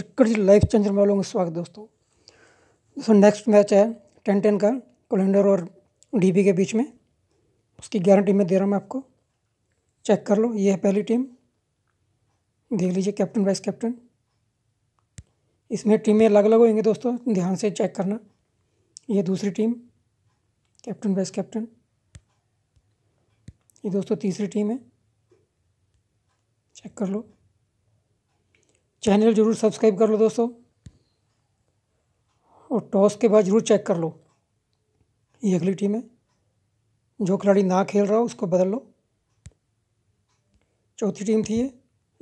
cricket life changer में लोगों का स्वागत दोस्तों दोस्तों नेक्स्ट मैच है टेन टेन का कोलेंडर और डीबी के बीच में उसकी गारंटी मैं दे रहा हूँ मैं आपको चेक कर लो ये है पहली टीम देख लीजिए कैप्टन वाइस कैप्टन इसमें टीमें अलग अलग होंगी दोस्तों ध्यान से चेक करना ये दूसरी टीम कैप्टन वाइस कैप्टन ये दोस्तों तीसरी टीम है चेक कर लो चैनल ज़रूर सब्सक्राइब कर लो दोस्तों और टॉस के बाद ज़रूर चेक कर लो ये अगली टीम है जो खिलाड़ी ना खेल रहा हो उसको बदल लो चौथी टीम थी ये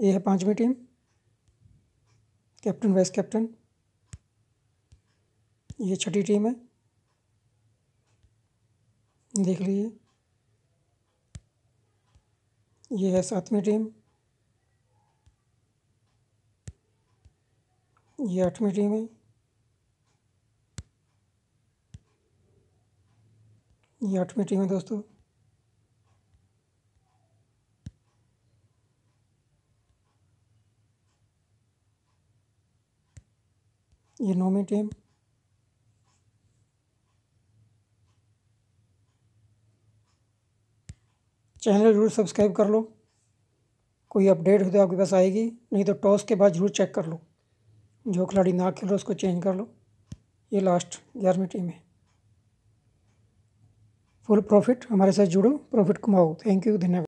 ये है पांचवी टीम कैप्टन वाइस कैप्टन ये छठी टीम है देख लीजिए ये है सातवीं टीम ये आठवीं टीम है ये आठवीं टीम है दोस्तों ये नौवीं टीम चैनल जरूर सब्सक्राइब कर लो कोई अपडेट हो तो आपके पास आएगी नहीं तो टॉस के बाद जरूर चेक कर लो जो खिलाड़ी ना खेल रहा उसको चेंज कर लो ये लास्ट ग्यारहवीं टीम है फुल प्रॉफिट हमारे साथ जुड़ो प्रॉफिट कमाओ थैंक यू धन्यवाद